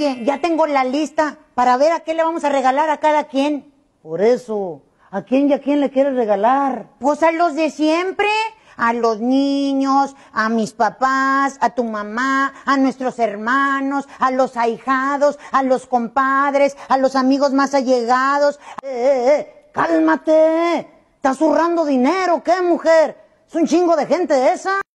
ya tengo la lista para ver a qué le vamos a regalar a cada quien. Por eso, ¿a quién y a quién le quieres regalar? Pues a los de siempre, a los niños, a mis papás, a tu mamá, a nuestros hermanos, a los ahijados, a los compadres, a los amigos más allegados. Eh, eh, eh, cálmate, estás zurrando dinero, ¿qué mujer? Es un chingo de gente esa.